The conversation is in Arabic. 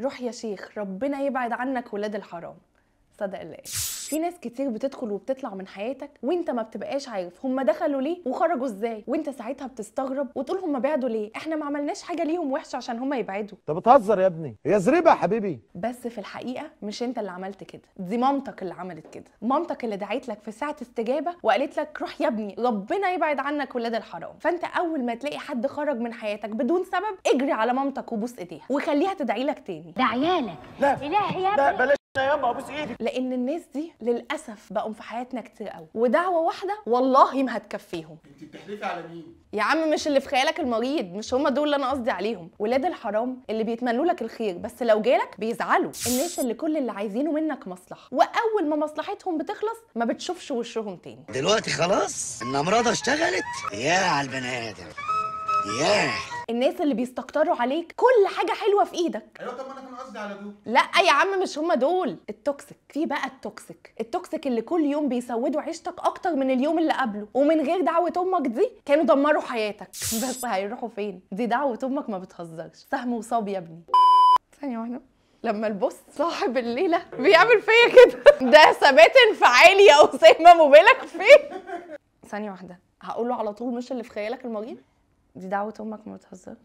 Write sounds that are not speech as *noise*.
روح يا شيخ ربنا يبعد عنك ولاد الحرام صدق الله في ناس كتير بتدخل وبتطلع من حياتك وانت ما بتبقاش عارف هم دخلوا ليه وخرجوا ازاي وانت ساعتها بتستغرب وتقول هم بعدوا ليه احنا ما عملناش حاجه ليهم وحشه عشان هم يبعدوا طب بتهزر يا ابني يا زربه يا حبيبي بس في الحقيقه مش انت اللي عملت كده دي مامتك اللي عملت كده مامتك اللي دعيت لك في ساعه استجابه وقالت لك روح يا ابني ربنا يبعد عنك ولاد الحرام فانت اول ما تلاقي حد خرج من حياتك بدون سبب اجري على مامتك وبوس ايديها وخليها تدعي لك تاني ده عيالك لا الهي يا لا بلاش ابوس لان الناس دي للاسف بقوا في حياتنا كتير قوي ودعوه واحده والله ما هتكفيهم انت بتحلفي على مين يا عم مش اللي في خيالك المريض مش هم دول اللي انا قصدي عليهم ولاد الحرام اللي بيتمنوا لك الخير بس لو جالك بيزعلوا الناس اللي كل اللي عايزينه منك مصلحه واول ما مصلحتهم بتخلص ما بتشوفش وشهم تاني دلوقتي خلاص النمرضه اشتغلت يا على البني ادم الناس اللي بيستكتروا عليك كل حاجه حلوه في ايدك ايوه طب انا كان قصدي على دول لا يا عم مش هما دول التوكسيك في بقى التوكسيك التوكسيك اللي كل يوم بيسودوا عيشتك اكتر من اليوم اللي قبله ومن غير دعوه امك دي كانوا دمروا حياتك *laughs* بس هيروحوا فين دي دعوه امك ما بتهزرش سهم وصاب يا ابني ثانيه واحده لما البوس صاحب الليله بيعمل فيا كده *laughs* ده ثبات انفعالي يا اسامه موبايلك فين ثانيه واحده هقوله على طول مش اللي في خيالك المريض die Dauer olmak mı ortası?